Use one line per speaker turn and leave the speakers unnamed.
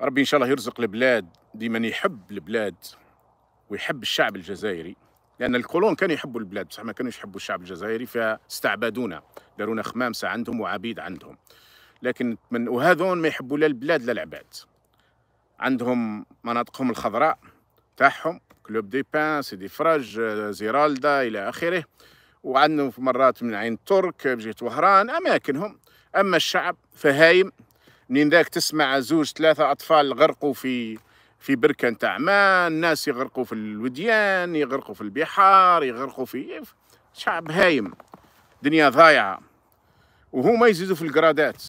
ربي ان شاء الله يرزق البلاد ديما يحب البلاد ويحب الشعب الجزائري لان الكولون كانوا يحبوا البلاد بصح ما كانوش يحبوا الشعب الجزائري فاستعبدونا دارونا خمامسه عندهم وعبيد عندهم لكن من وهذون ما يحبوا لا البلاد لا العباد عندهم مناطقهم الخضراء تاعهم كلوب دي بان سيدي فرج زيرالدا الى اخره وعندهم مرات من عين ترك بجهه وهران اماكنهم اما الشعب فهايم منين ذاك تسمع زوج ثلاثة أطفال غرقوا في في بركة نتاع ماء الناس يغرقوا في الوديان يغرقوا في البحار يغرقوا في شعب هايم دنيا ضايعة
وهما يزيدوا في القرادات